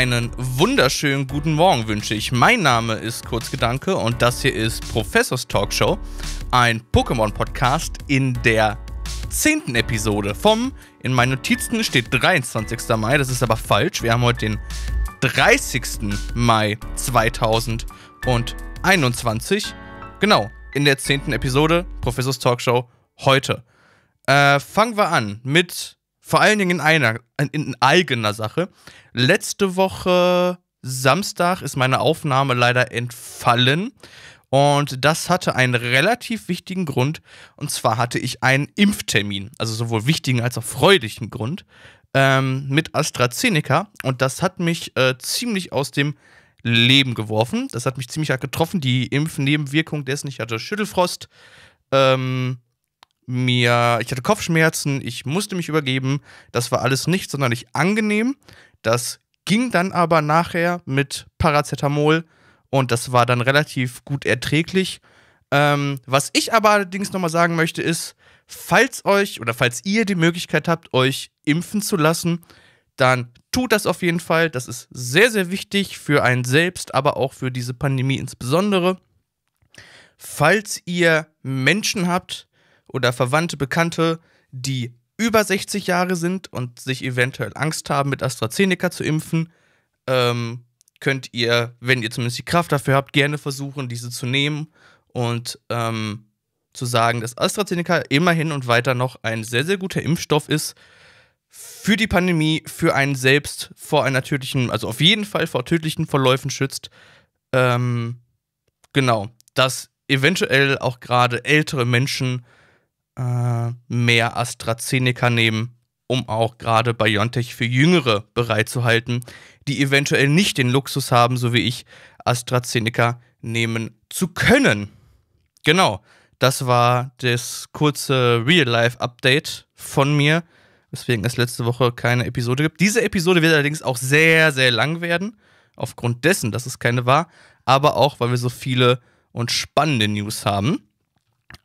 Einen wunderschönen guten Morgen wünsche ich. Mein Name ist Kurzgedanke und das hier ist Professors Talkshow, ein Pokémon-Podcast in der zehnten Episode vom, in meinen Notizen steht 23. Mai, das ist aber falsch. Wir haben heute den 30. Mai 2021. Genau, in der zehnten Episode Professors Talkshow heute. Äh, fangen wir an mit vor allen Dingen in einer, in eigener Sache. Letzte Woche Samstag ist meine Aufnahme leider entfallen. Und das hatte einen relativ wichtigen Grund. Und zwar hatte ich einen Impftermin, also sowohl wichtigen als auch freudigen Grund, ähm, mit AstraZeneca. Und das hat mich äh, ziemlich aus dem Leben geworfen. Das hat mich ziemlich hart getroffen. Die Impfnebenwirkung dessen, ich hatte Schüttelfrost, ähm, mir, ich hatte Kopfschmerzen, ich musste mich übergeben. Das war alles nicht sonderlich angenehm. Das ging dann aber nachher mit Paracetamol und das war dann relativ gut erträglich. Ähm, was ich aber allerdings nochmal sagen möchte, ist, falls euch oder falls ihr die Möglichkeit habt, euch impfen zu lassen, dann tut das auf jeden Fall. Das ist sehr, sehr wichtig für einen selbst, aber auch für diese Pandemie insbesondere. Falls ihr Menschen habt, oder Verwandte, Bekannte, die über 60 Jahre sind und sich eventuell Angst haben, mit AstraZeneca zu impfen, ähm, könnt ihr, wenn ihr zumindest die Kraft dafür habt, gerne versuchen, diese zu nehmen und ähm, zu sagen, dass AstraZeneca immerhin und weiter noch ein sehr, sehr guter Impfstoff ist für die Pandemie, für einen selbst vor einer tödlichen, also auf jeden Fall vor tödlichen Verläufen schützt. Ähm, genau, dass eventuell auch gerade ältere Menschen äh, mehr AstraZeneca nehmen, um auch gerade BioNTech für Jüngere bereitzuhalten, die eventuell nicht den Luxus haben, so wie ich, AstraZeneca nehmen zu können. Genau, das war das kurze Real-Life-Update von mir, weswegen es letzte Woche keine Episode gibt. Diese Episode wird allerdings auch sehr, sehr lang werden, aufgrund dessen, dass es keine war, aber auch, weil wir so viele und spannende News haben.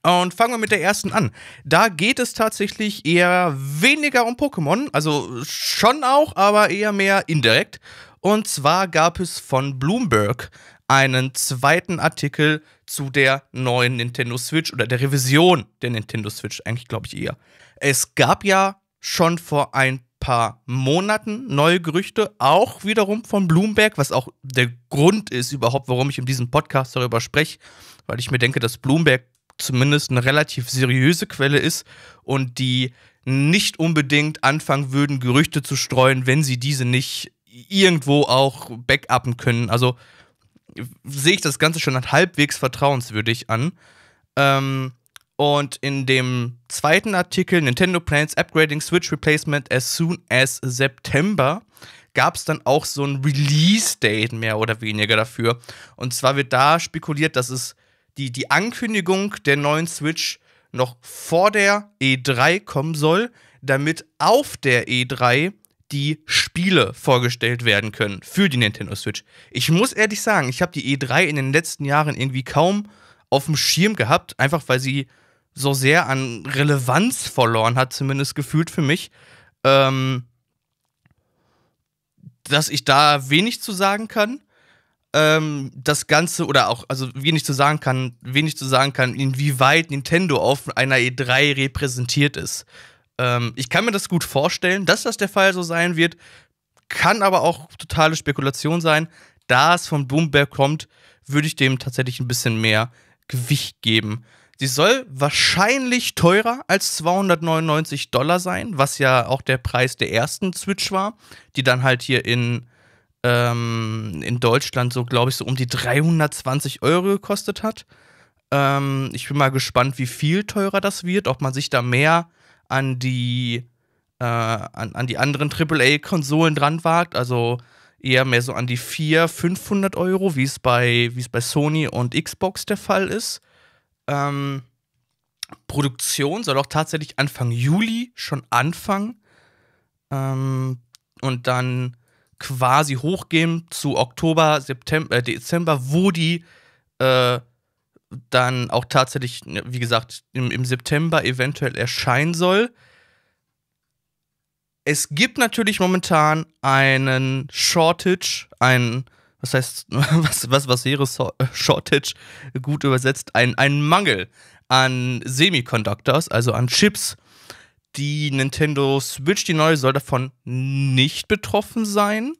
Und fangen wir mit der ersten an. Da geht es tatsächlich eher weniger um Pokémon, also schon auch, aber eher mehr indirekt. Und zwar gab es von Bloomberg einen zweiten Artikel zu der neuen Nintendo Switch oder der Revision der Nintendo Switch, eigentlich glaube ich eher. Es gab ja schon vor ein paar Monaten neue Gerüchte, auch wiederum von Bloomberg, was auch der Grund ist überhaupt, warum ich in diesem Podcast darüber spreche, weil ich mir denke, dass Bloomberg zumindest eine relativ seriöse Quelle ist und die nicht unbedingt anfangen würden, Gerüchte zu streuen, wenn sie diese nicht irgendwo auch backuppen können. Also sehe ich das Ganze schon halbwegs vertrauenswürdig an. Ähm, und in dem zweiten Artikel, Nintendo Plans Upgrading Switch Replacement as soon as September, gab es dann auch so ein Release-Date mehr oder weniger dafür. Und zwar wird da spekuliert, dass es die, die Ankündigung der neuen Switch noch vor der E3 kommen soll, damit auf der E3 die Spiele vorgestellt werden können für die Nintendo Switch. Ich muss ehrlich sagen, ich habe die E3 in den letzten Jahren irgendwie kaum auf dem Schirm gehabt, einfach weil sie so sehr an Relevanz verloren hat, zumindest gefühlt für mich, ähm, dass ich da wenig zu sagen kann ähm, das Ganze oder auch, also wenig zu sagen kann, wenig zu sagen kann, inwieweit Nintendo auf einer E3 repräsentiert ist. Ähm, ich kann mir das gut vorstellen, dass das der Fall so sein wird, kann aber auch totale Spekulation sein. Da es von Bloomberg kommt, würde ich dem tatsächlich ein bisschen mehr Gewicht geben. Sie soll wahrscheinlich teurer als 299 Dollar sein, was ja auch der Preis der ersten Switch war, die dann halt hier in ähm, in Deutschland so, glaube ich, so um die 320 Euro gekostet hat. Ähm, ich bin mal gespannt, wie viel teurer das wird, ob man sich da mehr an die, äh, an, an die anderen AAA-Konsolen dran wagt. Also eher mehr so an die 400, 500 Euro, wie es bei, bei Sony und Xbox der Fall ist. Ähm, Produktion soll auch tatsächlich Anfang Juli schon anfangen. Ähm, und dann quasi hochgehen zu Oktober, September, äh, Dezember, wo die äh, dann auch tatsächlich, ne, wie gesagt, im, im September eventuell erscheinen soll. Es gibt natürlich momentan einen Shortage, ein, was heißt, was, was, was wäre äh, Shortage gut übersetzt, ein, ein Mangel an Semiconductors, also an Chips die Nintendo Switch, die neue, soll davon nicht betroffen sein.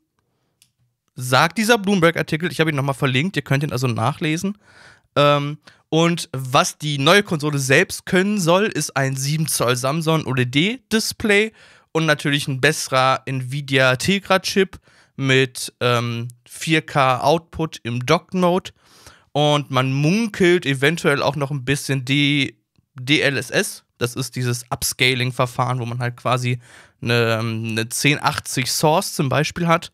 Sagt dieser Bloomberg-Artikel, ich habe ihn nochmal verlinkt, ihr könnt ihn also nachlesen. Ähm, und was die neue Konsole selbst können soll, ist ein 7 Zoll Samsung OLED-Display und natürlich ein besserer Nvidia Tegra-Chip mit ähm, 4K-Output im Dock-Mode. Und man munkelt eventuell auch noch ein bisschen D DLSS das ist dieses Upscaling-Verfahren, wo man halt quasi eine, ähm, eine 1080 Source zum Beispiel hat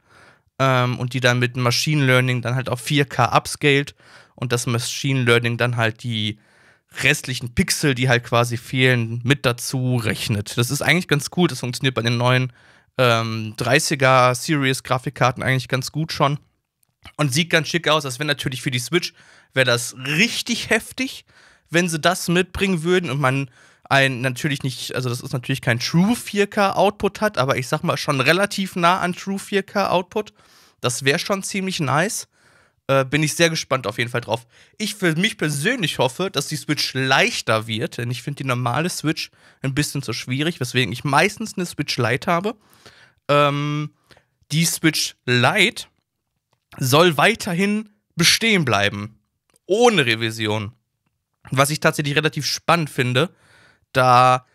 ähm, und die dann mit Machine Learning dann halt auf 4K upscaled und das Machine Learning dann halt die restlichen Pixel, die halt quasi fehlen, mit dazu rechnet. Das ist eigentlich ganz cool. Das funktioniert bei den neuen ähm, 30er Series Grafikkarten eigentlich ganz gut schon. Und sieht ganz schick aus. Das wäre natürlich für die Switch, wäre das richtig heftig, wenn sie das mitbringen würden und man ein natürlich nicht, also das ist natürlich kein True 4K Output hat, aber ich sag mal schon relativ nah an True 4K Output. Das wäre schon ziemlich nice. Äh, bin ich sehr gespannt auf jeden Fall drauf. Ich für mich persönlich hoffe, dass die Switch leichter wird, denn ich finde die normale Switch ein bisschen zu schwierig, weswegen ich meistens eine Switch Lite habe. Ähm, die Switch Lite soll weiterhin bestehen bleiben. Ohne Revision. Was ich tatsächlich relativ spannend finde, da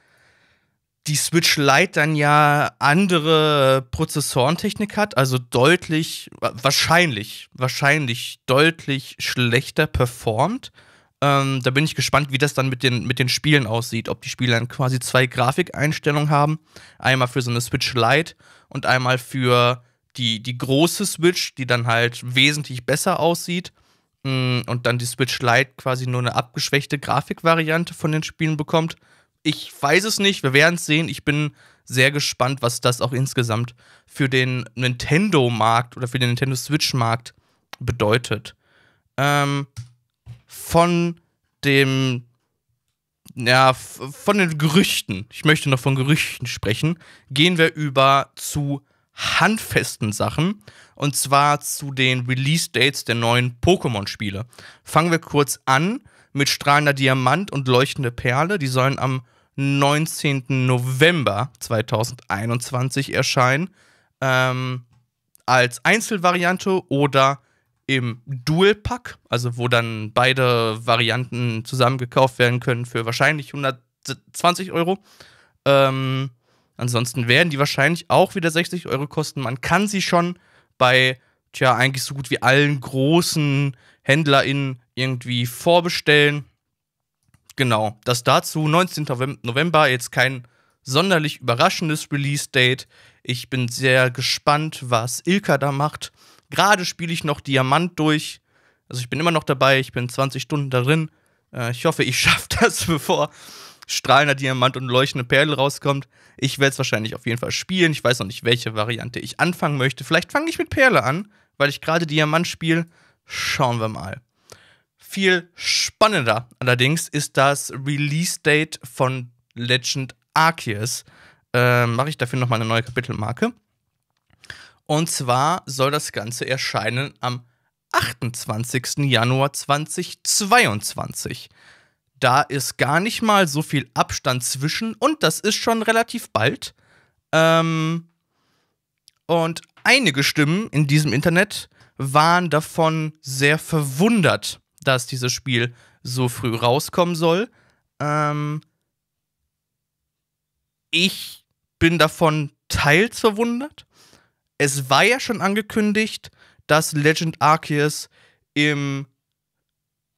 die Switch Lite dann ja andere Prozessorentechnik hat, also deutlich, wahrscheinlich, wahrscheinlich deutlich schlechter performt. Ähm, da bin ich gespannt, wie das dann mit den, mit den Spielen aussieht. Ob die Spieler dann quasi zwei Grafikeinstellungen haben. Einmal für so eine Switch Lite und einmal für die, die große Switch, die dann halt wesentlich besser aussieht. Mm, und dann die Switch Lite quasi nur eine abgeschwächte Grafikvariante von den Spielen bekommt ich weiß es nicht, wir werden es sehen. Ich bin sehr gespannt, was das auch insgesamt für den Nintendo-Markt oder für den Nintendo Switch-Markt bedeutet. Ähm, von dem, ja, von den Gerüchten, ich möchte noch von Gerüchten sprechen, gehen wir über zu handfesten Sachen und zwar zu den Release-Dates der neuen Pokémon-Spiele. Fangen wir kurz an mit strahlender Diamant und leuchtende Perle. Die sollen am 19. November 2021 erscheinen. Ähm, als Einzelvariante oder im Dual-Pack, also wo dann beide Varianten zusammen gekauft werden können für wahrscheinlich 120 Euro. Ähm, ansonsten werden die wahrscheinlich auch wieder 60 Euro kosten. Man kann sie schon bei, tja, eigentlich so gut wie allen großen HändlerInnen irgendwie vorbestellen. Genau, das dazu 19. November, jetzt kein sonderlich überraschendes Release-Date. Ich bin sehr gespannt, was Ilka da macht. Gerade spiele ich noch Diamant durch. Also ich bin immer noch dabei, ich bin 20 Stunden darin. Äh, ich hoffe, ich schaffe das, bevor strahlender Diamant und leuchtende Perle rauskommt. Ich werde es wahrscheinlich auf jeden Fall spielen. Ich weiß noch nicht, welche Variante ich anfangen möchte. Vielleicht fange ich mit Perle an, weil ich gerade Diamant spiele. Schauen wir mal. Viel spannender allerdings ist das Release-Date von Legend Arceus. Äh, Mache ich dafür nochmal eine neue Kapitelmarke. Und zwar soll das Ganze erscheinen am 28. Januar 2022. Da ist gar nicht mal so viel Abstand zwischen und das ist schon relativ bald. Ähm, und einige Stimmen in diesem Internet waren davon sehr verwundert, dass dieses Spiel so früh rauskommen soll. Ähm, ich bin davon teils verwundert. Es war ja schon angekündigt, dass Legend Arceus im,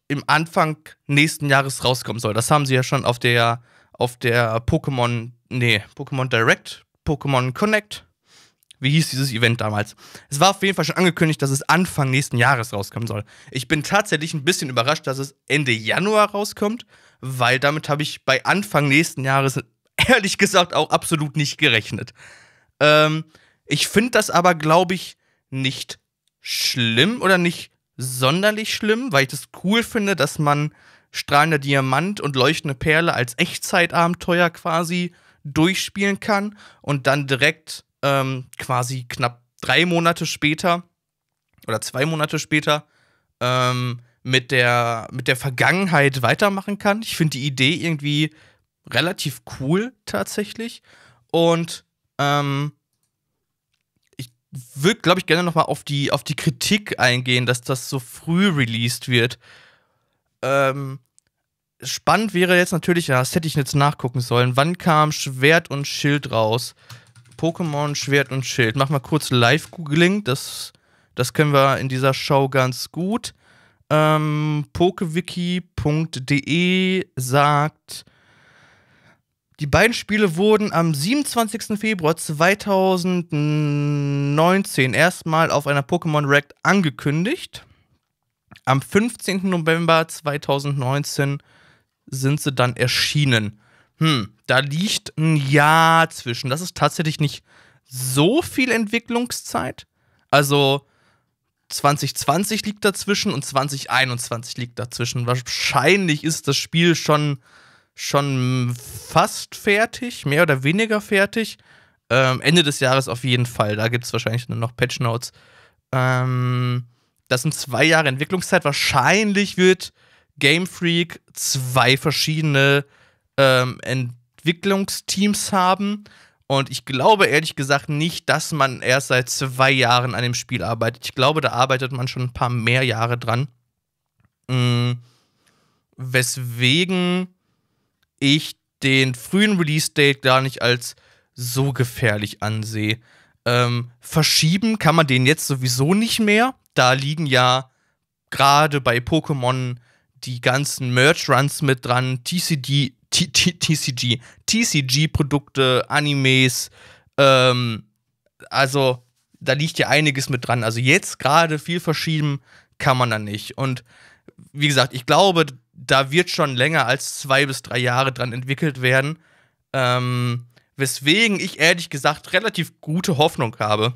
im Anfang nächsten Jahres rauskommen soll. Das haben sie ja schon auf der, auf der Pokémon, nee, Pokémon Direct, Pokémon Connect wie hieß dieses Event damals. Es war auf jeden Fall schon angekündigt, dass es Anfang nächsten Jahres rauskommen soll. Ich bin tatsächlich ein bisschen überrascht, dass es Ende Januar rauskommt, weil damit habe ich bei Anfang nächsten Jahres ehrlich gesagt auch absolut nicht gerechnet. Ähm, ich finde das aber, glaube ich, nicht schlimm oder nicht sonderlich schlimm, weil ich das cool finde, dass man strahlender Diamant und leuchtende Perle als Echtzeitabenteuer quasi durchspielen kann und dann direkt ähm, quasi knapp drei Monate später oder zwei Monate später ähm, mit, der, mit der Vergangenheit weitermachen kann. Ich finde die Idee irgendwie relativ cool tatsächlich. Und ähm, ich würde, glaube ich, gerne nochmal auf die, auf die Kritik eingehen, dass das so früh released wird. Ähm, spannend wäre jetzt natürlich, ja, das hätte ich jetzt nachgucken sollen, wann kam Schwert und Schild raus? Pokémon Schwert und Schild. Mach mal kurz Live-Googling, das, das können wir in dieser Show ganz gut. Ähm, Pokewiki.de sagt, die beiden Spiele wurden am 27. Februar 2019 erstmal auf einer Pokémon Direct angekündigt. Am 15. November 2019 sind sie dann erschienen hm, da liegt ein Jahr zwischen. Das ist tatsächlich nicht so viel Entwicklungszeit. Also 2020 liegt dazwischen und 2021 liegt dazwischen. Wahrscheinlich ist das Spiel schon, schon fast fertig, mehr oder weniger fertig. Ähm, Ende des Jahres auf jeden Fall. Da gibt es wahrscheinlich noch Patch Notes. Ähm, das sind zwei Jahre Entwicklungszeit. Wahrscheinlich wird Game Freak zwei verschiedene ähm, Entwicklungsteams haben. Und ich glaube ehrlich gesagt nicht, dass man erst seit zwei Jahren an dem Spiel arbeitet. Ich glaube, da arbeitet man schon ein paar mehr Jahre dran. Mhm. Weswegen ich den frühen Release-Date gar nicht als so gefährlich ansehe. Ähm, verschieben kann man den jetzt sowieso nicht mehr. Da liegen ja gerade bei Pokémon die ganzen Merch-Runs mit dran. TCD T T TCG, TCG-Produkte, Animes, ähm, also da liegt ja einiges mit dran. Also jetzt gerade viel verschieben kann man da nicht. Und wie gesagt, ich glaube, da wird schon länger als zwei bis drei Jahre dran entwickelt werden. Ähm, weswegen ich ehrlich gesagt relativ gute Hoffnung habe,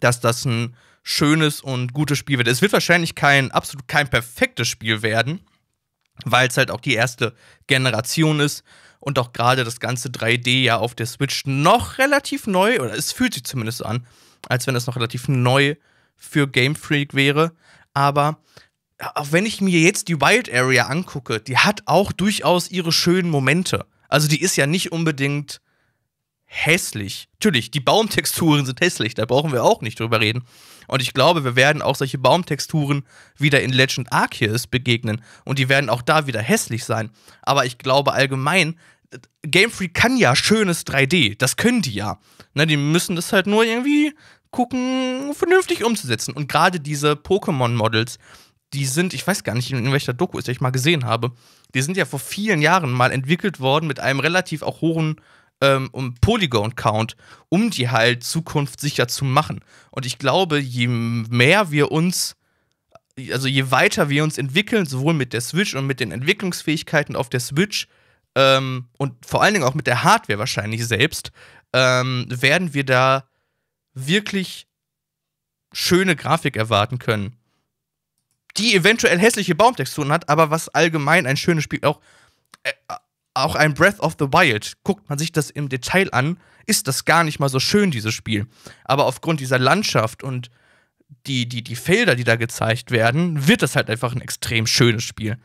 dass das ein schönes und gutes Spiel wird. Es wird wahrscheinlich kein absolut kein perfektes Spiel werden, weil es halt auch die erste Generation ist und auch gerade das ganze 3D ja auf der Switch noch relativ neu, oder es fühlt sich zumindest an, als wenn es noch relativ neu für Game Freak wäre. Aber auch wenn ich mir jetzt die Wild Area angucke, die hat auch durchaus ihre schönen Momente. Also die ist ja nicht unbedingt hässlich. Natürlich, die Baumtexturen sind hässlich, da brauchen wir auch nicht drüber reden. Und ich glaube, wir werden auch solche Baumtexturen wieder in Legend Arceus begegnen. Und die werden auch da wieder hässlich sein. Aber ich glaube allgemein, Game Freak kann ja schönes 3D. Das können die ja. Ne, die müssen das halt nur irgendwie gucken, vernünftig umzusetzen. Und gerade diese Pokémon-Models, die sind, ich weiß gar nicht, in welcher Doku ist, die ich mal gesehen habe, die sind ja vor vielen Jahren mal entwickelt worden mit einem relativ auch hohen ähm, um Polygon-Count, um die halt zukunftssicher zu machen. Und ich glaube, je mehr wir uns, also je weiter wir uns entwickeln, sowohl mit der Switch und mit den Entwicklungsfähigkeiten auf der Switch ähm, und vor allen Dingen auch mit der Hardware wahrscheinlich selbst, ähm, werden wir da wirklich schöne Grafik erwarten können. Die eventuell hässliche Baumtexturen hat, aber was allgemein ein schönes Spiel auch äh, auch ein Breath of the Wild, guckt man sich das im Detail an, ist das gar nicht mal so schön, dieses Spiel. Aber aufgrund dieser Landschaft und die, die, die Felder, die da gezeigt werden, wird das halt einfach ein extrem schönes Spiel.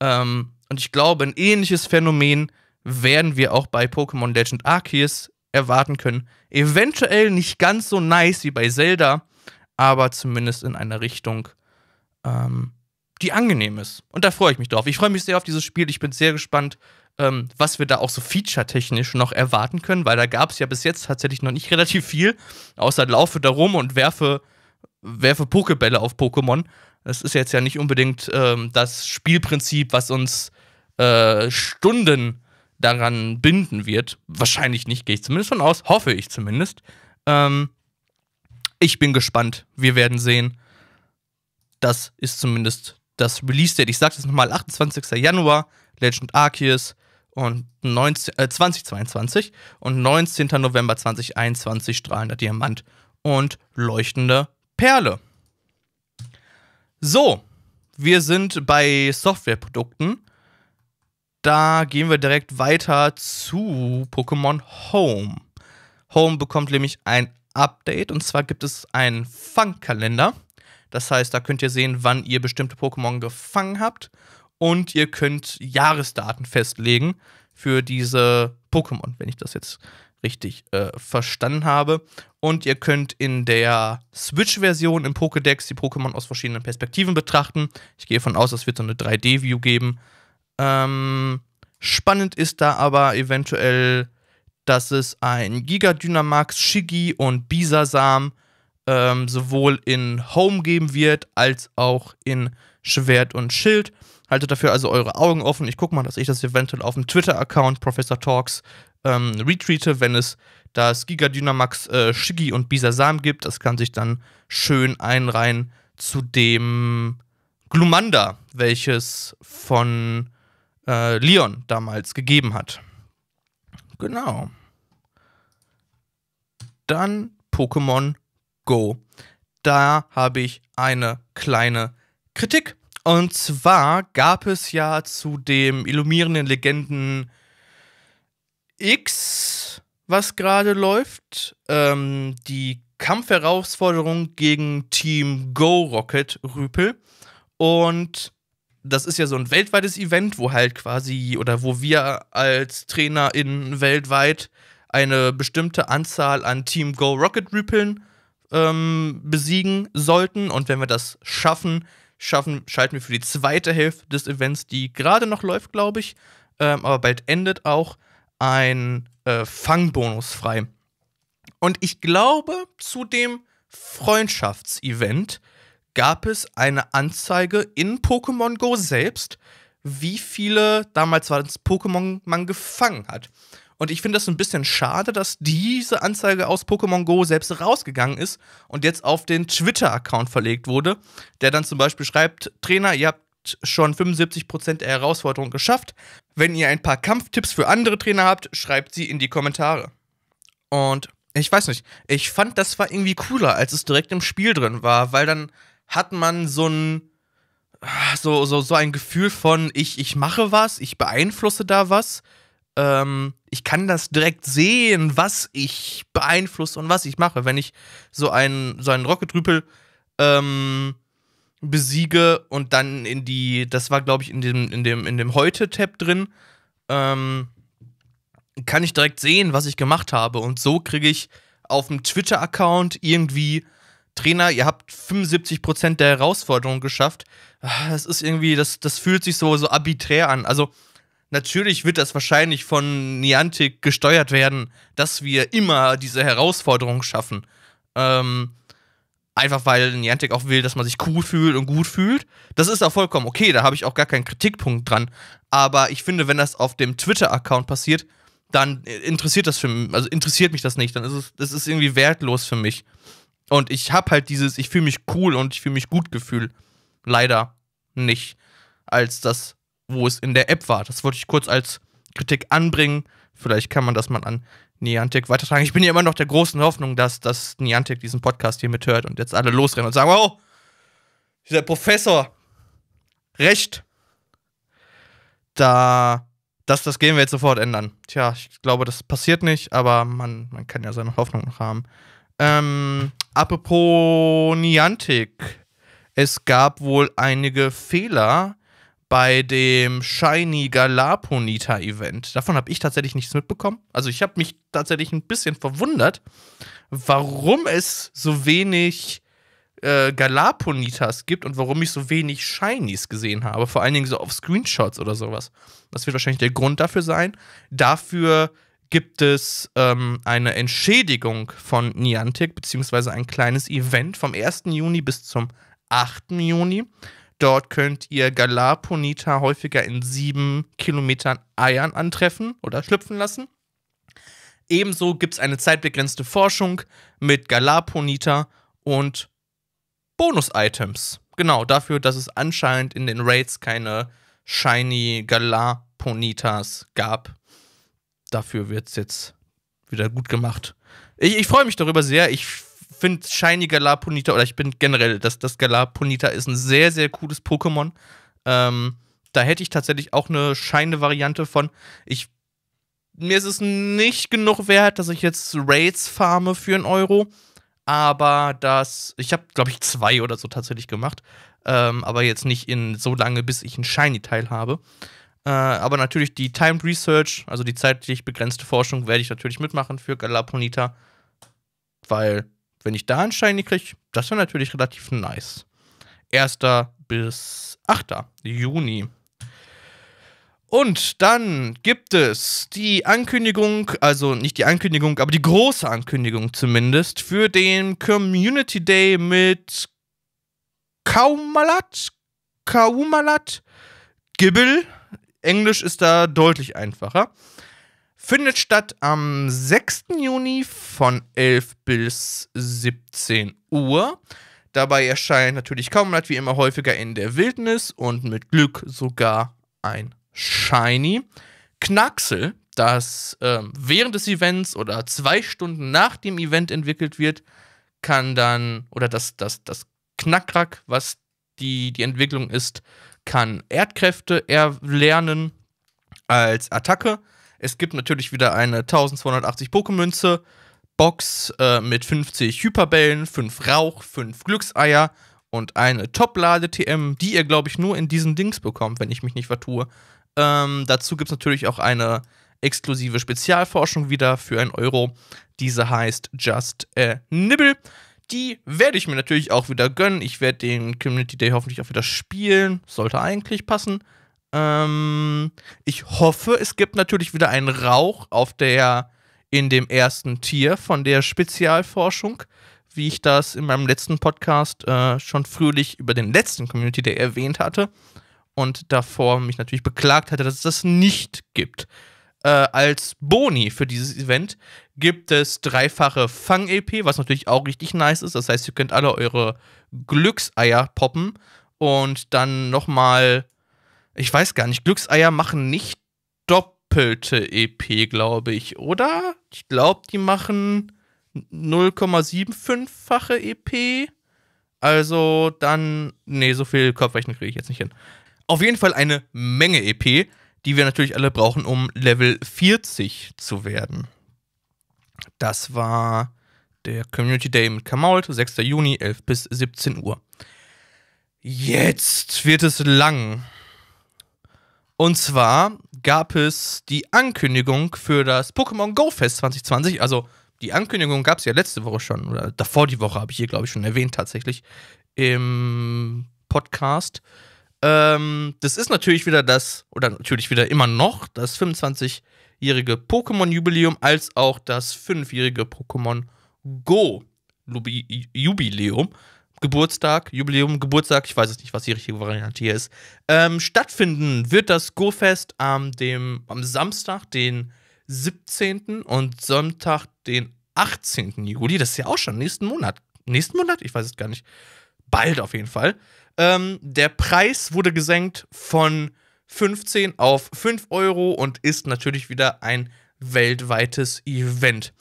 Ähm, und ich glaube, ein ähnliches Phänomen werden wir auch bei Pokémon Legend Arceus erwarten können. Eventuell nicht ganz so nice wie bei Zelda, aber zumindest in einer Richtung, ähm, die angenehm ist. Und da freue ich mich drauf. Ich freue mich sehr auf dieses Spiel. Ich bin sehr gespannt, ähm, was wir da auch so feature-technisch noch erwarten können, weil da gab es ja bis jetzt tatsächlich noch nicht relativ viel, außer laufe da rum und werfe, werfe Pokebälle auf Pokémon. Das ist jetzt ja nicht unbedingt ähm, das Spielprinzip, was uns äh, Stunden daran binden wird. Wahrscheinlich nicht, gehe ich zumindest von aus, hoffe ich zumindest. Ähm, ich bin gespannt, wir werden sehen. Das ist zumindest das Release-Date. Ich sage das nochmal, 28. Januar, Legend Arceus und 19, äh, 2022 und 19. November 2021 strahlender Diamant und leuchtende Perle. So, wir sind bei Softwareprodukten. Da gehen wir direkt weiter zu Pokémon Home. Home bekommt nämlich ein Update und zwar gibt es einen Fangkalender. Das heißt, da könnt ihr sehen, wann ihr bestimmte Pokémon gefangen habt und ihr könnt Jahresdaten festlegen für diese Pokémon, wenn ich das jetzt richtig äh, verstanden habe. Und ihr könnt in der Switch-Version im Pokédex die Pokémon aus verschiedenen Perspektiven betrachten. Ich gehe davon aus, es wird so eine 3D-View geben. Ähm, spannend ist da aber eventuell, dass es ein Gigadynamax, Shigi und Bisasam ähm, sowohl in Home geben wird, als auch in Schwert und Schild. Haltet dafür also eure Augen offen. Ich gucke mal, dass ich das eventuell auf dem Twitter-Account Professor Talks ähm, retweete, wenn es das Giga Dynamax äh, Shiggy und Bisasam gibt. Das kann sich dann schön einreihen zu dem Glumanda, welches von äh, Leon damals gegeben hat. Genau. Dann Pokémon Go. Da habe ich eine kleine Kritik. Und zwar gab es ja zu dem illumierenden Legenden X, was gerade läuft, ähm, die Kampfherausforderung gegen Team Go Rocket Rüpel. Und das ist ja so ein weltweites Event, wo halt quasi oder wo wir als Trainer in weltweit eine bestimmte Anzahl an Team Go Rocket Rüpeln ähm, besiegen sollten. Und wenn wir das schaffen, schaffen, schalten wir für die zweite Hälfte des Events, die gerade noch läuft, glaube ich, ähm, aber bald endet auch, ein äh, Fangbonus frei. Und ich glaube, zu dem Freundschaftsevent gab es eine Anzeige in Pokémon Go selbst, wie viele damals war es Pokémon man gefangen hat. Und ich finde das ein bisschen schade, dass diese Anzeige aus Pokémon Go selbst rausgegangen ist und jetzt auf den Twitter-Account verlegt wurde, der dann zum Beispiel schreibt, Trainer, ihr habt schon 75% der Herausforderung geschafft. Wenn ihr ein paar Kampftipps für andere Trainer habt, schreibt sie in die Kommentare. Und ich weiß nicht, ich fand das war irgendwie cooler, als es direkt im Spiel drin war, weil dann hat man so ein so, so, so ein Gefühl von ich, ich mache was, ich beeinflusse da was ähm, ich kann das direkt sehen, was ich beeinflusse und was ich mache. Wenn ich so einen, so einen Rocket-Rüpel ähm, besiege und dann in die, das war glaube ich in dem, in dem, in dem Heute-Tab drin, ähm, kann ich direkt sehen, was ich gemacht habe. Und so kriege ich auf dem Twitter-Account irgendwie Trainer, ihr habt 75% der Herausforderung geschafft. Ah, das ist irgendwie, das, das fühlt sich so, so arbiträr an. Also Natürlich wird das wahrscheinlich von Niantic gesteuert werden, dass wir immer diese Herausforderung schaffen. Ähm, einfach weil Niantic auch will, dass man sich cool fühlt und gut fühlt. Das ist auch vollkommen okay, da habe ich auch gar keinen Kritikpunkt dran. Aber ich finde, wenn das auf dem Twitter-Account passiert, dann interessiert das für mich, also interessiert mich das nicht. Dann ist es, das ist irgendwie wertlos für mich. Und ich habe halt dieses, ich fühle mich cool und ich fühle mich gut gefühlt. Leider nicht. Als das wo es in der App war. Das wollte ich kurz als Kritik anbringen. Vielleicht kann man das mal an Niantic weitertragen. Ich bin ja immer noch der großen Hoffnung, dass, dass Niantic diesen Podcast hier mithört und jetzt alle losrennen und sagen: Wow, dieser Professor, recht. Da, das, das gehen wir jetzt sofort ändern. Tja, ich glaube, das passiert nicht, aber man, man kann ja seine Hoffnung noch haben. Ähm, apropos Niantic. Es gab wohl einige Fehler bei dem Shiny Galaponita Event. Davon habe ich tatsächlich nichts mitbekommen. Also ich habe mich tatsächlich ein bisschen verwundert, warum es so wenig äh, Galaponitas gibt und warum ich so wenig Shinies gesehen habe. Vor allen Dingen so auf Screenshots oder sowas. Das wird wahrscheinlich der Grund dafür sein. Dafür gibt es ähm, eine Entschädigung von Niantic, beziehungsweise ein kleines Event vom 1. Juni bis zum 8. Juni. Dort könnt ihr Galaponita häufiger in sieben Kilometern Eiern antreffen oder schlüpfen lassen. Ebenso gibt es eine zeitbegrenzte Forschung mit Galaponita und Bonus-Items. Genau, dafür, dass es anscheinend in den Raids keine shiny Galaponitas gab. Dafür wird es jetzt wieder gut gemacht. Ich, ich freue mich darüber sehr. Ich finde Shiny Galaponita oder ich bin generell, dass das Galapunita ist ein sehr, sehr cooles Pokémon. Ähm, da hätte ich tatsächlich auch eine scheine Variante von. Ich, mir ist es nicht genug wert, dass ich jetzt Raids farme für einen Euro. Aber das, ich habe, glaube ich, zwei oder so tatsächlich gemacht. Ähm, aber jetzt nicht in so lange, bis ich einen Shiny-Teil habe. Äh, aber natürlich die Timed Research, also die zeitlich begrenzte Forschung, werde ich natürlich mitmachen für Galaponita. Weil wenn ich da einen Shiny kriege, das wäre natürlich relativ nice. 1. bis 8. Juni. Und dann gibt es die Ankündigung, also nicht die Ankündigung, aber die große Ankündigung zumindest, für den Community Day mit Kaumalat, Kaumalat, Gibbel. Englisch ist da deutlich einfacher. Findet statt am 6. Juni von 11 bis 17 Uhr. Dabei erscheint natürlich Kaumlatt wie immer häufiger in der Wildnis und mit Glück sogar ein Shiny. Knacksel, das äh, während des Events oder zwei Stunden nach dem Event entwickelt wird, kann dann, oder das, das, das Knackrack, was die, die Entwicklung ist, kann Erdkräfte erlernen als Attacke. Es gibt natürlich wieder eine 1280 Pokémünze, Box äh, mit 50 Hyperbällen, 5 Rauch, 5 Glückseier und eine Top-Lade-TM, die ihr, glaube ich, nur in diesen Dings bekommt, wenn ich mich nicht vertue. Ähm, dazu gibt es natürlich auch eine exklusive Spezialforschung wieder für einen Euro. Diese heißt Just a Nibble. Die werde ich mir natürlich auch wieder gönnen. Ich werde den Community Day hoffentlich auch wieder spielen. Sollte eigentlich passen. Ähm, ich hoffe, es gibt natürlich wieder einen Rauch auf der in dem ersten Tier von der Spezialforschung, wie ich das in meinem letzten Podcast äh, schon fröhlich über den letzten Community Day erwähnt hatte und davor mich natürlich beklagt hatte, dass es das nicht gibt. Äh, als Boni für dieses Event gibt es dreifache Fang-EP, was natürlich auch richtig nice ist. Das heißt, ihr könnt alle eure Glückseier poppen und dann nochmal ich weiß gar nicht, Glückseier machen nicht doppelte EP, glaube ich, oder? Ich glaube, die machen 0,75-fache EP. Also dann, nee, so viel Kopfrechnen kriege ich jetzt nicht hin. Auf jeden Fall eine Menge EP, die wir natürlich alle brauchen, um Level 40 zu werden. Das war der Community Day mit Kamault, 6. Juni, 11 bis 17 Uhr. Jetzt wird es lang. Und zwar gab es die Ankündigung für das Pokémon Go Fest 2020. Also die Ankündigung gab es ja letzte Woche schon, oder davor die Woche habe ich hier, glaube ich, schon erwähnt tatsächlich im Podcast. Ähm, das ist natürlich wieder das, oder natürlich wieder immer noch, das 25-jährige Pokémon-Jubiläum als auch das 5-jährige Pokémon Go-Jubiläum. Geburtstag, Jubiläum, Geburtstag, ich weiß es nicht, was die richtige Variante hier ist, ähm, stattfinden wird das Go-Fest am, am Samstag, den 17. und Sonntag, den 18. Juli. Das ist ja auch schon nächsten Monat. Nächsten Monat? Ich weiß es gar nicht. Bald auf jeden Fall. Ähm, der Preis wurde gesenkt von 15 auf 5 Euro und ist natürlich wieder ein weltweites Event.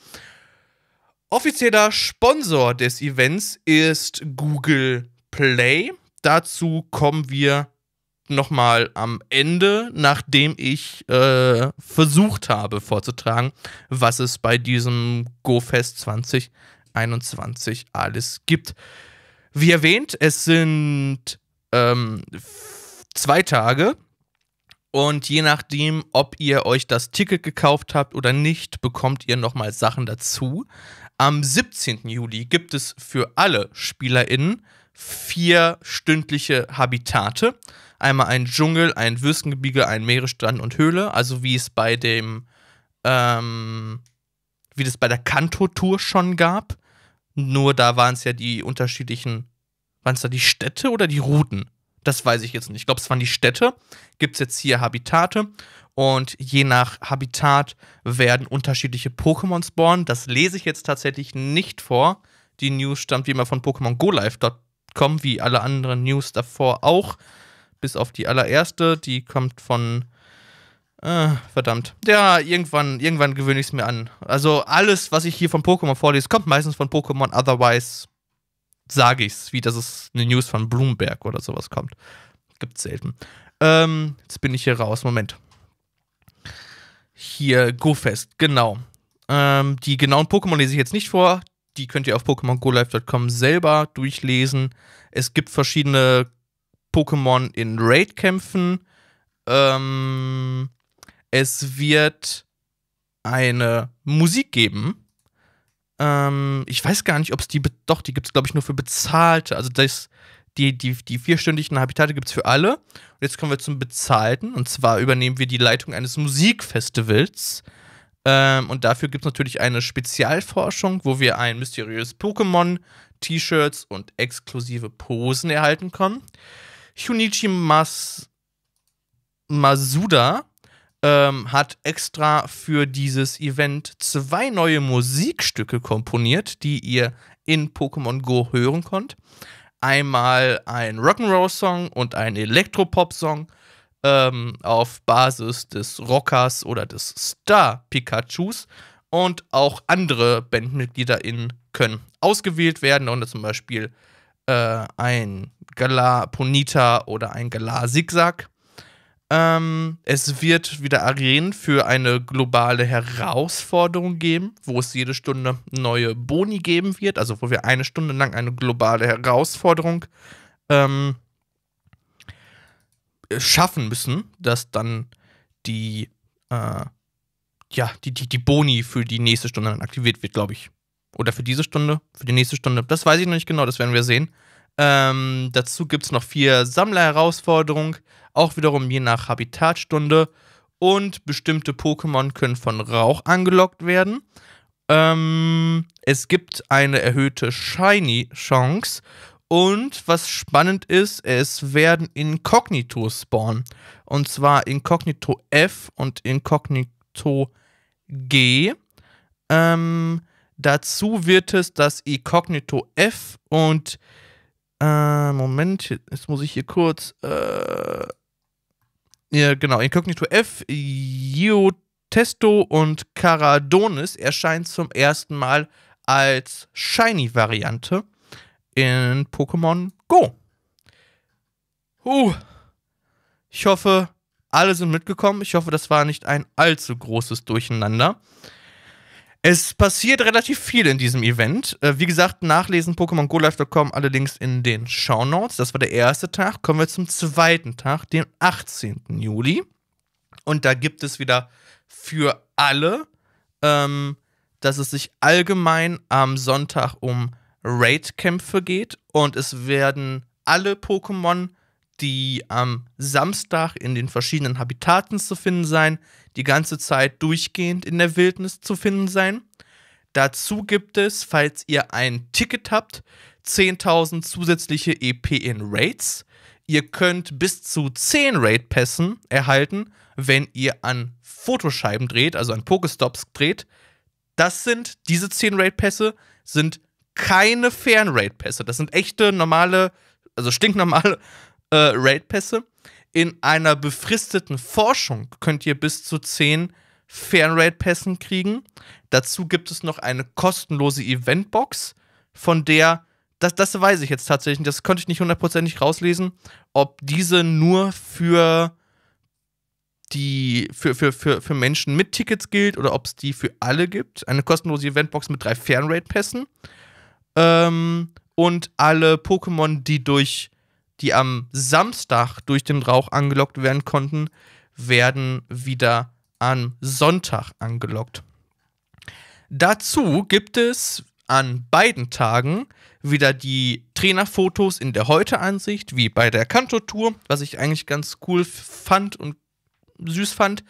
Offizieller Sponsor des Events ist Google Play. Dazu kommen wir nochmal am Ende, nachdem ich äh, versucht habe vorzutragen, was es bei diesem GoFest 2021 alles gibt. Wie erwähnt, es sind ähm, zwei Tage und je nachdem, ob ihr euch das Ticket gekauft habt oder nicht, bekommt ihr nochmal Sachen dazu. Am 17. Juli gibt es für alle SpielerInnen vier stündliche Habitate. Einmal ein Dschungel, ein Wüstengebirge, ein Meeresstrand und Höhle. Also wie es bei dem, ähm, wie das bei der Kanto-Tour schon gab. Nur da waren es ja die unterschiedlichen, waren es da die Städte oder die Routen? Das weiß ich jetzt nicht. Ich glaube, es waren die Städte. Gibt es jetzt hier Habitate? Und je nach Habitat werden unterschiedliche Pokémon spawnen. Das lese ich jetzt tatsächlich nicht vor. Die News stammt wie immer von PokémonGoLive.com, wie alle anderen News davor auch. Bis auf die allererste, die kommt von. Äh, verdammt. Ja, irgendwann, irgendwann gewöhne ich es mir an. Also alles, was ich hier von Pokémon vorlese, kommt meistens von Pokémon. Otherwise sage ich es, wie dass es eine News von Bloomberg oder sowas kommt. Gibt es selten. Ähm, jetzt bin ich hier raus. Moment. Hier, GoFest, genau. Ähm, die genauen Pokémon lese ich jetzt nicht vor. Die könnt ihr auf PokémonGoLive.com selber durchlesen. Es gibt verschiedene Pokémon in Raid-Kämpfen. Ähm, es wird eine Musik geben ähm, ich weiß gar nicht, ob es die, doch, die gibt es, glaube ich, nur für bezahlte. Also das, die, die, die vierstündigen Habitate gibt es für alle. Und jetzt kommen wir zum Bezahlten. Und zwar übernehmen wir die Leitung eines Musikfestivals. Ähm, und dafür gibt es natürlich eine Spezialforschung, wo wir ein mysteriöses Pokémon, T-Shirts und exklusive Posen erhalten können. Junichi Mas Masuda ähm, hat extra für dieses Event zwei neue Musikstücke komponiert, die ihr in Pokémon Go hören könnt. Einmal ein Rock'n'Roll-Song und ein Elektropop-Song ähm, auf Basis des Rockers oder des Star-Pikachus. Und auch andere BandmitgliederInnen können ausgewählt werden und zum Beispiel äh, ein Galar Ponita oder ein Galar Zigzag. Ähm, es wird wieder Arenen für eine globale Herausforderung geben, wo es jede Stunde neue Boni geben wird, also wo wir eine Stunde lang eine globale Herausforderung ähm, schaffen müssen, dass dann die, äh, ja, die, die, die Boni für die nächste Stunde dann aktiviert wird, glaube ich. Oder für diese Stunde, für die nächste Stunde. Das weiß ich noch nicht genau, das werden wir sehen. Ähm, dazu gibt es noch vier Sammlerherausforderungen, auch wiederum je nach Habitatstunde. Und bestimmte Pokémon können von Rauch angelockt werden. Ähm, es gibt eine erhöhte Shiny-Chance. Und was spannend ist, es werden Inkognito spawnen. Und zwar Inkognito F und Inkognito G. Ähm, dazu wird es das Inkognito F und äh, Moment, jetzt muss ich hier kurz. Äh, ja, genau, Incognito F, Testo und Caradonis erscheint zum ersten Mal als Shiny-Variante in Pokémon Go. Uh, ich hoffe, alle sind mitgekommen. Ich hoffe, das war nicht ein allzu großes Durcheinander. Es passiert relativ viel in diesem Event. Äh, wie gesagt, nachlesen PokémonGoLive.com allerdings in den Shownotes. Das war der erste Tag. Kommen wir zum zweiten Tag, den 18. Juli. Und da gibt es wieder für alle, ähm, dass es sich allgemein am Sonntag um Raid-Kämpfe geht und es werden alle Pokémon die am Samstag in den verschiedenen Habitaten zu finden sein, die ganze Zeit durchgehend in der Wildnis zu finden sein. Dazu gibt es, falls ihr ein Ticket habt, 10.000 zusätzliche EP in Raids. Ihr könnt bis zu 10 Raid-Pässen erhalten, wenn ihr an Fotoscheiben dreht, also an Pokestops dreht. Das sind, diese 10 Raid-Pässe sind keine Fern-Raid-Pässe. Das sind echte, normale, also stinknormale äh, Raid-Pässe. In einer befristeten Forschung könnt ihr bis zu 10 Fernraid-Pässen kriegen. Dazu gibt es noch eine kostenlose Eventbox, von der, das, das weiß ich jetzt tatsächlich, das konnte ich nicht hundertprozentig rauslesen, ob diese nur für die für, für, für, für Menschen mit Tickets gilt oder ob es die für alle gibt. Eine kostenlose Eventbox mit drei Fernraid-Pässen. Ähm, und alle Pokémon, die durch die am Samstag durch den Rauch angelockt werden konnten, werden wieder am Sonntag angelockt. Dazu gibt es an beiden Tagen wieder die Trainerfotos in der Heute-Ansicht, wie bei der Kanto-Tour, was ich eigentlich ganz cool fand und süß fand.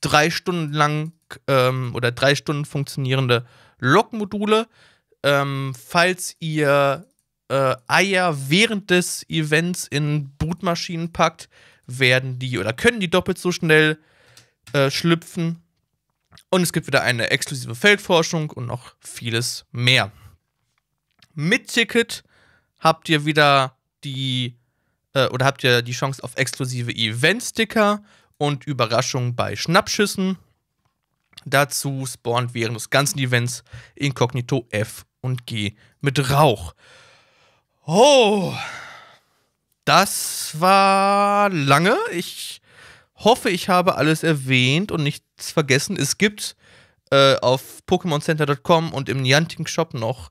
Drei Stunden lang ähm, oder drei Stunden funktionierende Logmodule. Ähm, falls ihr äh, Eier während des Events in Bootmaschinen packt, werden die oder können die doppelt so schnell äh, schlüpfen. Und es gibt wieder eine exklusive Feldforschung und noch vieles mehr. Mit Ticket habt ihr wieder die äh, oder habt ihr die Chance auf exklusive Event-Sticker und Überraschungen bei Schnappschüssen. Dazu spawnt während des ganzen Events Inkognito F und G mit Rauch. Oh, das war lange. Ich hoffe, ich habe alles erwähnt und nichts vergessen. Es gibt äh, auf PokémonCenter.com und im Niantic Shop noch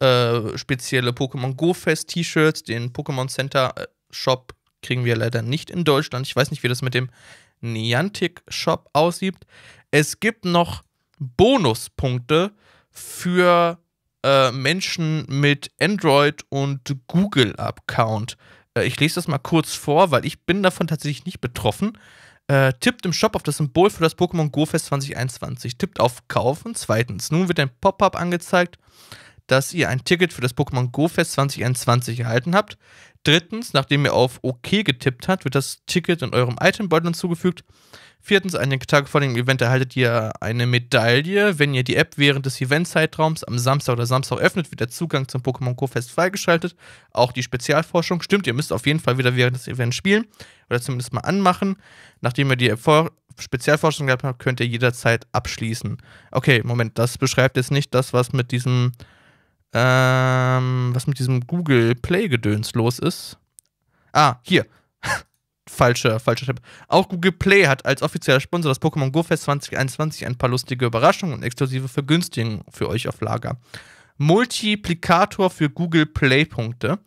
äh, spezielle Pokémon Go Fest T-Shirts. Den Pokémon Center äh, Shop kriegen wir leider nicht in Deutschland. Ich weiß nicht, wie das mit dem Niantic Shop aussieht. Es gibt noch Bonuspunkte für äh, Menschen mit Android- und Google-Account. Äh, ich lese das mal kurz vor, weil ich bin davon tatsächlich nicht betroffen. Äh, tippt im Shop auf das Symbol für das Pokémon Go Fest 2021. Tippt auf Kaufen. Zweitens, nun wird ein Pop-up angezeigt, dass ihr ein Ticket für das Pokémon Go Fest 2021 erhalten habt. Drittens, nachdem ihr auf OK getippt habt, wird das Ticket in eurem Itembeutel hinzugefügt. Viertens, einen Tag vor dem Event erhaltet ihr eine Medaille. Wenn ihr die App während des Eventzeitraums am Samstag oder Samstag öffnet, wird der Zugang zum Pokémon Go Fest freigeschaltet. Auch die Spezialforschung. Stimmt, ihr müsst auf jeden Fall wieder während des Events spielen oder zumindest mal anmachen. Nachdem ihr die App vor Spezialforschung gehabt habt, könnt ihr jederzeit abschließen. Okay, Moment, das beschreibt jetzt nicht das, was mit diesem ähm, was mit diesem Google Play-Gedöns los ist. Ah, hier. falscher, falscher Tipp. Auch Google Play hat als offizieller Sponsor das Pokémon Go Fest 2021 ein paar lustige Überraschungen und exklusive Vergünstigungen für euch auf Lager. Multiplikator für Google Play-Punkte.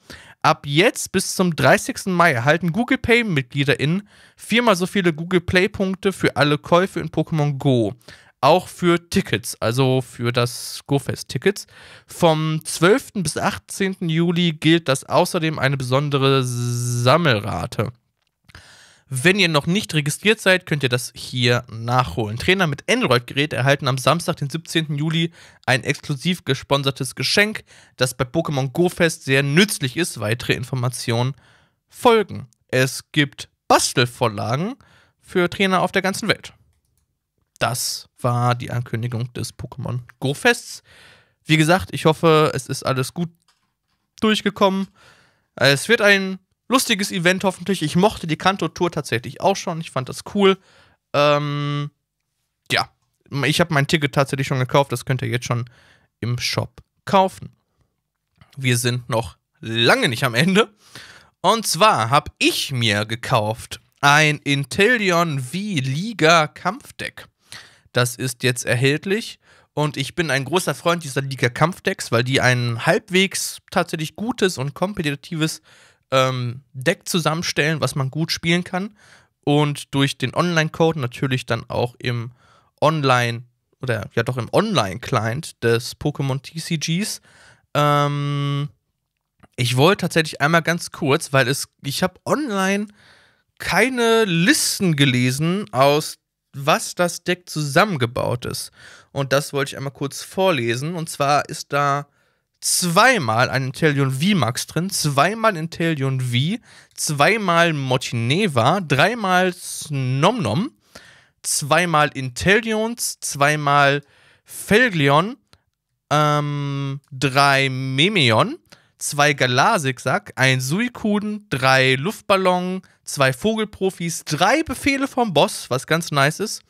Ab jetzt bis zum 30. Mai erhalten Google Pay-MitgliederInnen viermal so viele Google Play-Punkte für alle Käufe in Pokémon Go auch für Tickets, also für das GoFest-Tickets. Vom 12. bis 18. Juli gilt das außerdem eine besondere Sammelrate. Wenn ihr noch nicht registriert seid, könnt ihr das hier nachholen. Trainer mit Android-Gerät erhalten am Samstag, den 17. Juli, ein exklusiv gesponsertes Geschenk, das bei Pokémon Go Fest sehr nützlich ist. Weitere Informationen folgen. Es gibt Bastelvorlagen für Trainer auf der ganzen Welt. Das war die Ankündigung des Pokémon Go Fests. Wie gesagt, ich hoffe, es ist alles gut durchgekommen. Es wird ein lustiges Event hoffentlich. Ich mochte die Kanto-Tour tatsächlich auch schon. Ich fand das cool. Ähm, ja, ich habe mein Ticket tatsächlich schon gekauft. Das könnt ihr jetzt schon im Shop kaufen. Wir sind noch lange nicht am Ende. Und zwar habe ich mir gekauft ein Intellion V Liga Kampfdeck. Das ist jetzt erhältlich. Und ich bin ein großer Freund dieser Liga Kampfdecks, weil die ein halbwegs tatsächlich gutes und kompetitives ähm, Deck zusammenstellen, was man gut spielen kann. Und durch den Online-Code natürlich dann auch im Online- oder ja doch im Online-Client des Pokémon TCGs. Ähm, ich wollte tatsächlich einmal ganz kurz, weil es, ich habe online keine Listen gelesen aus was das Deck zusammengebaut ist. Und das wollte ich einmal kurz vorlesen. Und zwar ist da zweimal ein Intellion V-Max drin, zweimal Intellion V, zweimal Motineva, dreimal Nomnom, zweimal Intellions, zweimal Felglion, ähm, drei Memeon, zwei Galasicksack, ein Suikuden, drei Luftballon, zwei Vogelprofis, drei Befehle vom Boss, was ganz nice ist,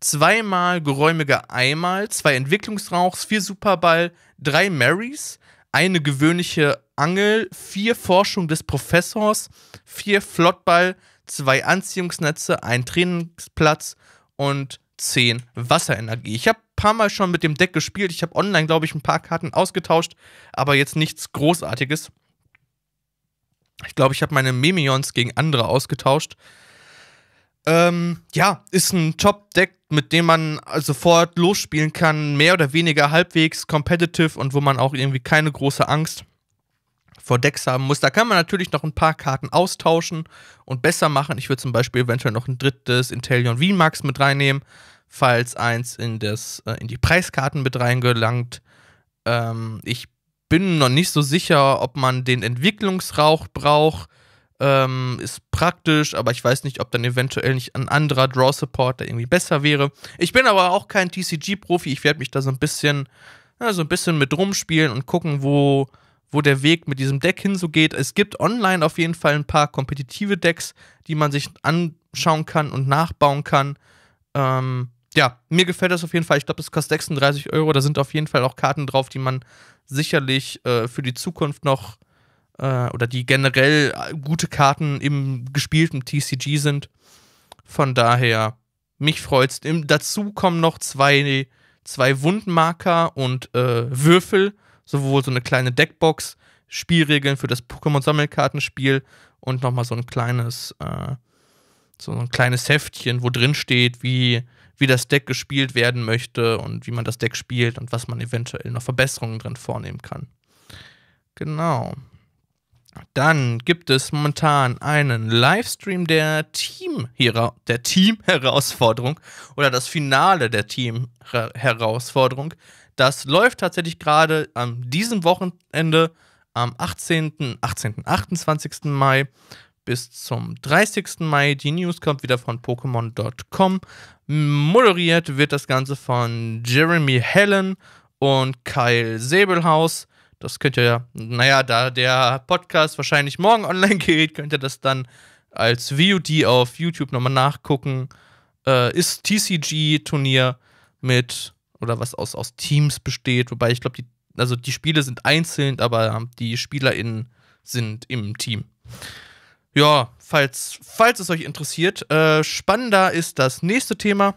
zweimal geräumiger Einmal, zwei Entwicklungsrauchs, vier Superball, drei Marys, eine gewöhnliche Angel, vier Forschung des Professors, vier Flottball, zwei Anziehungsnetze, ein Trainingsplatz und zehn Wasserenergie. Ich habe paar Mal schon mit dem Deck gespielt. Ich habe online, glaube ich, ein paar Karten ausgetauscht, aber jetzt nichts Großartiges. Ich glaube, ich habe meine Memions gegen andere ausgetauscht. Ähm, ja, ist ein Top-Deck, mit dem man äh, sofort losspielen kann, mehr oder weniger halbwegs competitive und wo man auch irgendwie keine große Angst vor Decks haben muss. Da kann man natürlich noch ein paar Karten austauschen und besser machen. Ich würde zum Beispiel eventuell noch ein drittes Intellion V-Max mit reinnehmen falls eins in, das, äh, in die Preiskarten mit reingelangt. Ähm, ich bin noch nicht so sicher, ob man den Entwicklungsrauch braucht. Ähm, ist praktisch, aber ich weiß nicht, ob dann eventuell nicht ein anderer Draw-Support da irgendwie besser wäre. Ich bin aber auch kein TCG-Profi. Ich werde mich da so ein bisschen, ja, so ein bisschen mit rumspielen und gucken, wo, wo der Weg mit diesem Deck hin so geht. Es gibt online auf jeden Fall ein paar kompetitive Decks, die man sich anschauen kann und nachbauen kann. Ähm, ja, mir gefällt das auf jeden Fall. Ich glaube, das kostet 36 Euro. Da sind auf jeden Fall auch Karten drauf, die man sicherlich äh, für die Zukunft noch äh, oder die generell äh, gute Karten im gespielten TCG sind. Von daher, mich freut's. Im, dazu kommen noch zwei, zwei Wundmarker und äh, Würfel, sowohl so eine kleine Deckbox, Spielregeln für das Pokémon-Sammelkartenspiel und nochmal so ein kleines, äh, so ein kleines Heftchen, wo drin steht, wie wie das Deck gespielt werden möchte und wie man das Deck spielt und was man eventuell noch Verbesserungen drin vornehmen kann. Genau. Dann gibt es momentan einen Livestream der Team der Team-Herausforderung oder das Finale der Team-Herausforderung. Das läuft tatsächlich gerade an diesem Wochenende am 18., 18., 28. Mai bis zum 30. Mai. Die News kommt wieder von Pokémon.com. Moderiert wird das Ganze von Jeremy Helen und Kyle Säbelhaus. Das könnt ihr ja, naja, da der Podcast wahrscheinlich morgen online geht, könnt ihr das dann als VOD auf YouTube nochmal nachgucken. Äh, ist TCG-Turnier mit, oder was aus, aus Teams besteht, wobei ich glaube, die, also die Spiele sind einzeln, aber die SpielerInnen sind im Team ja, falls, falls es euch interessiert, äh, spannender ist das nächste Thema.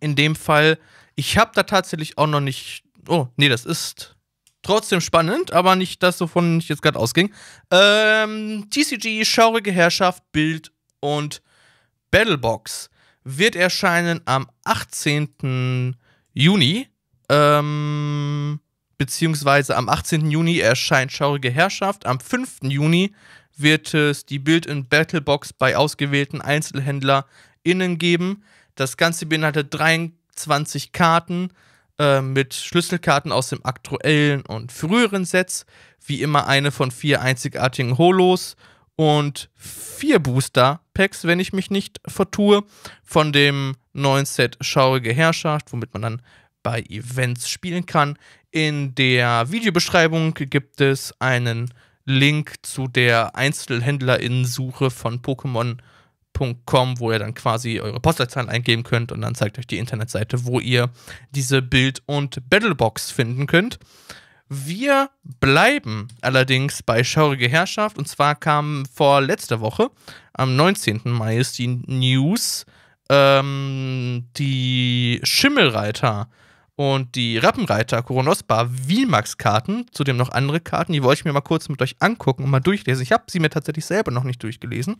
In dem Fall, ich habe da tatsächlich auch noch nicht. Oh, nee, das ist trotzdem spannend, aber nicht das, wovon ich jetzt gerade ausging. Ähm, TCG, schaurige Herrschaft, Bild und Battlebox wird erscheinen am 18. Juni. Ähm, beziehungsweise am 18. Juni erscheint Schaurige Herrschaft, am 5. Juni wird es die Build-in-Battlebox bei ausgewählten EinzelhändlerInnen geben. Das Ganze beinhaltet 23 Karten äh, mit Schlüsselkarten aus dem aktuellen und früheren Sets, wie immer eine von vier einzigartigen Holos und vier Booster-Packs, wenn ich mich nicht vertue, von dem neuen Set Schaurige Herrschaft, womit man dann bei Events spielen kann. In der Videobeschreibung gibt es einen Link zu der Einzelhändlerinnensuche von Pokémon.com, wo ihr dann quasi eure Postleitzahlen eingeben könnt und dann zeigt euch die Internetseite, wo ihr diese Bild- und Battlebox finden könnt. Wir bleiben allerdings bei schaurige Herrschaft und zwar kam vor letzter Woche, am 19. Mai ist die News, ähm, die Schimmelreiter und die Rappenreiter Koronospa Vilmax-Karten, zudem noch andere Karten, die wollte ich mir mal kurz mit euch angucken und mal durchlesen. Ich habe sie mir tatsächlich selber noch nicht durchgelesen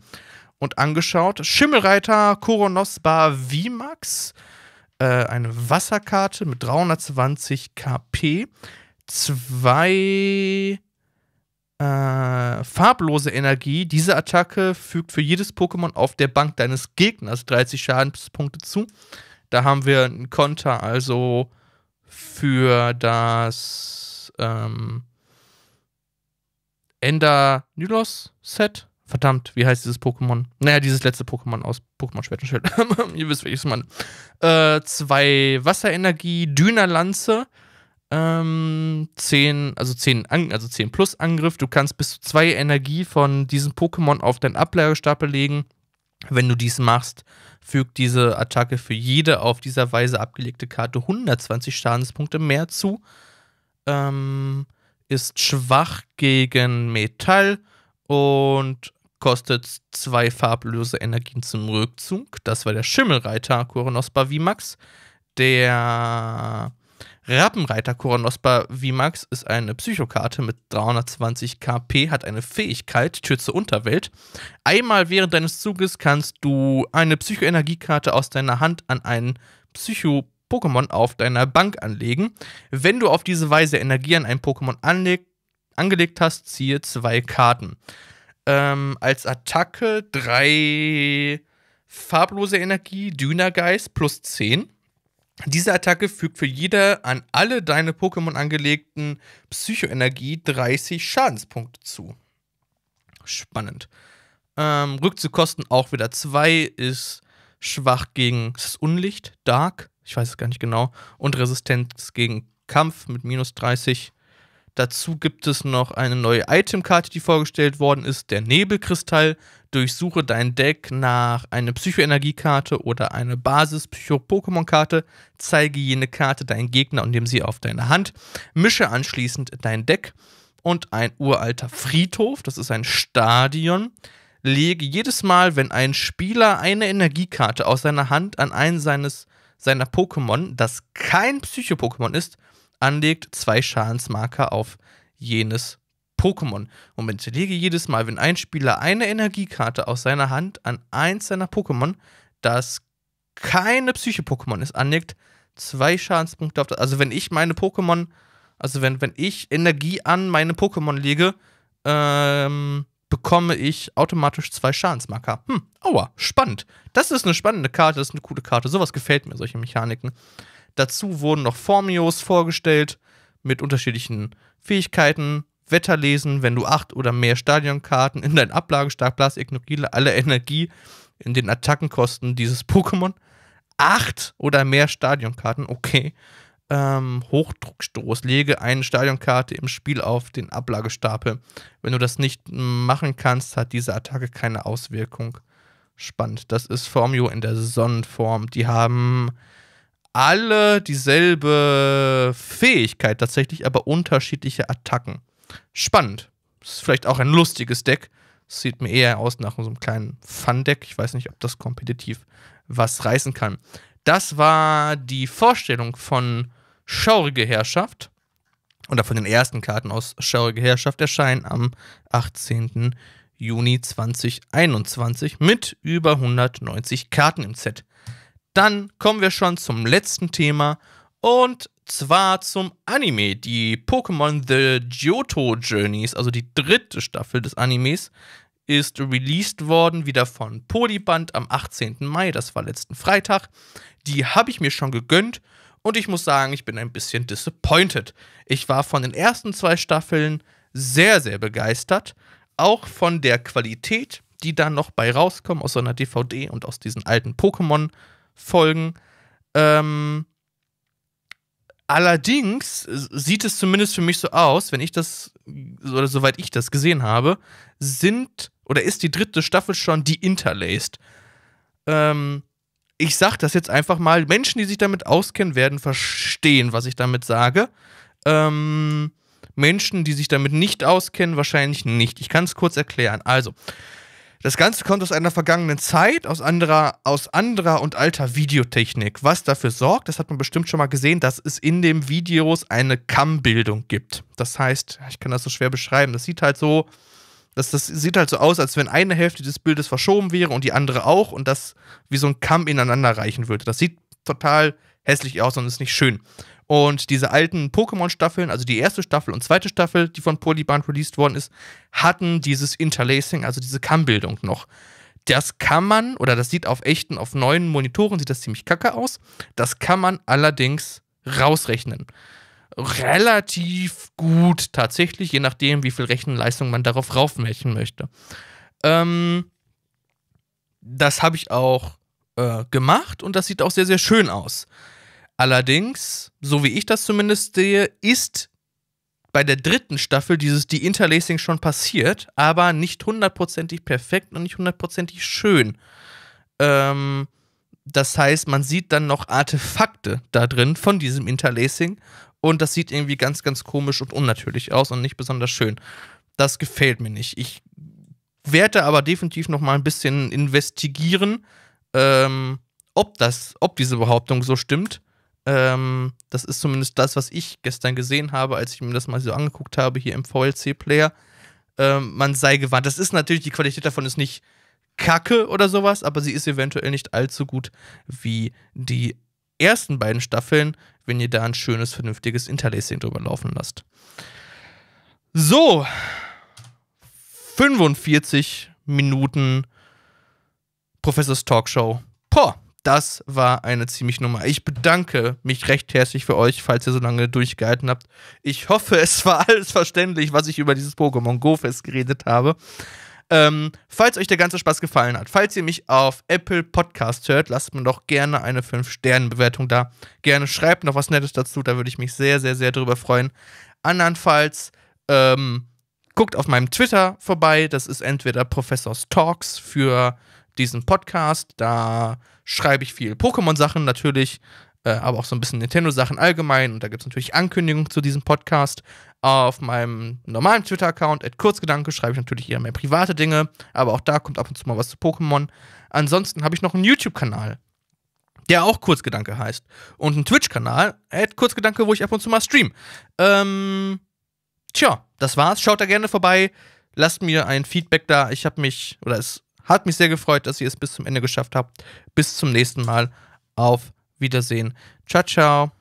und angeschaut. Schimmelreiter Koronospa Vimax, äh, eine Wasserkarte mit 320 KP, zwei äh, farblose Energie. Diese Attacke fügt für jedes Pokémon auf der Bank deines Gegners 30 Schadenspunkte zu. Da haben wir einen Konter, also für das ähm, Ender Nylos Set. Verdammt, wie heißt dieses Pokémon? Naja, dieses letzte Pokémon aus Pokémon Schwert und Schild. Ihr wisst, welches man. Äh, zwei Wasserenergie, Dünerlanze, ähm, zehn, also zehn, also zehn plus Angriff. Du kannst bis zu zwei Energie von diesem Pokémon auf deinen Ablagestapel legen. Wenn du dies machst, fügt diese Attacke für jede auf dieser Weise abgelegte Karte 120 Schadenspunkte mehr zu. Ähm, ist schwach gegen Metall und kostet zwei farblose Energien zum Rückzug. Das war der Schimmelreiter Koronos Bavimax, der Rappenreiter Koronospa VMAX ist eine Psychokarte mit 320 KP, hat eine Fähigkeit, Tür zur Unterwelt. Einmal während deines Zuges kannst du eine Psychoenergiekarte aus deiner Hand an einen Psycho- Pokémon auf deiner Bank anlegen. Wenn du auf diese Weise Energie an ein Pokémon anleg angelegt hast, ziehe zwei Karten. Ähm, als Attacke drei farblose Energie, Dünnergeist plus 10. Diese Attacke fügt für jede an alle deine Pokémon angelegten Psychoenergie 30 Schadenspunkte zu. Spannend. Ähm, Rückzugkosten auch wieder 2 ist schwach gegen das Unlicht, Dark, ich weiß es gar nicht genau, und Resistenz gegen Kampf mit minus 30. Dazu gibt es noch eine neue Itemkarte, die vorgestellt worden ist, der Nebelkristall. Durchsuche dein Deck nach einer Psychoenergiekarte oder einer Basis-Psycho-Pokémon-Karte. Zeige jene Karte deinen Gegner und nimm sie auf deine Hand. Mische anschließend dein Deck und ein uralter Friedhof, das ist ein Stadion. Lege jedes Mal, wenn ein Spieler eine Energiekarte aus seiner Hand an einen seines, seiner Pokémon, das kein Psycho-Pokémon ist, anlegt, zwei Schadensmarker auf jenes Pokémon. Und ich lege jedes Mal, wenn ein Spieler eine Energiekarte aus seiner Hand an eins seiner Pokémon, das keine Psyche-Pokémon ist, anlegt, zwei Schadenspunkte auf das. Also wenn ich meine Pokémon, also wenn, wenn ich Energie an meine Pokémon lege, ähm, bekomme ich automatisch zwei Schadensmarker. Hm, aua, spannend. Das ist eine spannende Karte, das ist eine coole Karte. Sowas gefällt mir, solche Mechaniken. Dazu wurden noch Formios vorgestellt mit unterschiedlichen Fähigkeiten. Wetterlesen, wenn du acht oder mehr Stadionkarten in dein Ablagestark blast, ignoriere alle Energie in den Attackenkosten dieses Pokémon. Acht oder mehr Stadionkarten, okay. Ähm, Hochdruckstoß. Lege eine Stadionkarte im Spiel auf den Ablagestapel. Wenn du das nicht machen kannst, hat diese Attacke keine Auswirkung. Spannend. Das ist Formio in der Sonnenform. Die haben alle dieselbe Fähigkeit tatsächlich, aber unterschiedliche Attacken. Spannend. Ist vielleicht auch ein lustiges Deck. sieht mir eher aus nach so einem kleinen Fun-Deck. Ich weiß nicht, ob das kompetitiv was reißen kann. Das war die Vorstellung von Schaurige Herrschaft oder von den ersten Karten aus Schaurige Herrschaft erscheinen am 18. Juni 2021 mit über 190 Karten im Set. Dann kommen wir schon zum letzten Thema und zwar zum Anime, die Pokémon The Johto Journeys, also die dritte Staffel des Animes, ist released worden, wieder von Polyband am 18. Mai, das war letzten Freitag. Die habe ich mir schon gegönnt und ich muss sagen, ich bin ein bisschen disappointed. Ich war von den ersten zwei Staffeln sehr, sehr begeistert, auch von der Qualität, die dann noch bei rauskommen aus so einer DVD und aus diesen alten pokémon staffeln folgen. Ähm, allerdings sieht es zumindest für mich so aus, wenn ich das, oder soweit ich das gesehen habe, sind oder ist die dritte Staffel schon die Interlaced. Ähm, ich sage das jetzt einfach mal, Menschen, die sich damit auskennen, werden verstehen, was ich damit sage. Ähm, Menschen, die sich damit nicht auskennen, wahrscheinlich nicht. Ich kann es kurz erklären. Also, das Ganze kommt aus einer vergangenen Zeit, aus anderer, aus anderer und alter Videotechnik. Was dafür sorgt, das hat man bestimmt schon mal gesehen, dass es in den Videos eine Kammbildung gibt. Das heißt, ich kann das so schwer beschreiben, das sieht halt so, das, das sieht halt so aus, als wenn eine Hälfte des Bildes verschoben wäre und die andere auch und das wie so ein Kamm ineinander reichen würde. Das sieht total hässlich aus und ist nicht schön. Und diese alten Pokémon-Staffeln, also die erste Staffel und zweite Staffel, die von Polyband released worden ist, hatten dieses Interlacing, also diese Kammbildung noch. Das kann man, oder das sieht auf echten, auf neuen Monitoren sieht das ziemlich kacke aus. Das kann man allerdings rausrechnen. Relativ gut tatsächlich, je nachdem, wie viel Rechenleistung man darauf raufmärchen möchte. Ähm, das habe ich auch äh, gemacht und das sieht auch sehr, sehr schön aus. Allerdings, so wie ich das zumindest sehe, ist bei der dritten Staffel dieses Die Interlacing schon passiert, aber nicht hundertprozentig perfekt und nicht hundertprozentig schön. Ähm, das heißt, man sieht dann noch Artefakte da drin von diesem Interlacing und das sieht irgendwie ganz, ganz komisch und unnatürlich aus und nicht besonders schön. Das gefällt mir nicht. Ich werde aber definitiv noch mal ein bisschen investigieren, ähm, ob das, ob diese Behauptung so stimmt ähm, das ist zumindest das, was ich gestern gesehen habe, als ich mir das mal so angeguckt habe hier im VLC-Player. Ähm, man sei gewarnt. Das ist natürlich, die Qualität davon ist nicht kacke oder sowas, aber sie ist eventuell nicht allzu gut wie die ersten beiden Staffeln, wenn ihr da ein schönes, vernünftiges Interlacing drüber laufen lasst. So, 45 Minuten Professors Talkshow. Poh! das war eine ziemlich Nummer. Ich bedanke mich recht herzlich für euch, falls ihr so lange durchgehalten habt. Ich hoffe, es war alles verständlich, was ich über dieses Pokémon Go Fest geredet habe. Ähm, falls euch der ganze Spaß gefallen hat, falls ihr mich auf Apple Podcast hört, lasst mir doch gerne eine 5-Sterne-Bewertung da. Gerne schreibt noch was Nettes dazu, da würde ich mich sehr, sehr, sehr drüber freuen. Andernfalls, ähm, guckt auf meinem Twitter vorbei. Das ist entweder Professors Talks für diesen Podcast. Da schreibe ich viel Pokémon-Sachen natürlich, äh, aber auch so ein bisschen Nintendo-Sachen allgemein. Und da gibt es natürlich Ankündigungen zu diesem Podcast. Auf meinem normalen Twitter-Account, at Kurzgedanke, schreibe ich natürlich eher mehr private Dinge, aber auch da kommt ab und zu mal was zu Pokémon. Ansonsten habe ich noch einen YouTube-Kanal, der auch Kurzgedanke heißt. Und einen Twitch-Kanal, at Kurzgedanke, wo ich ab und zu mal stream. Ähm, tja, das war's. Schaut da gerne vorbei. Lasst mir ein Feedback da. Ich habe mich, oder es hat mich sehr gefreut, dass ihr es bis zum Ende geschafft habt. Bis zum nächsten Mal. Auf Wiedersehen. Ciao, ciao.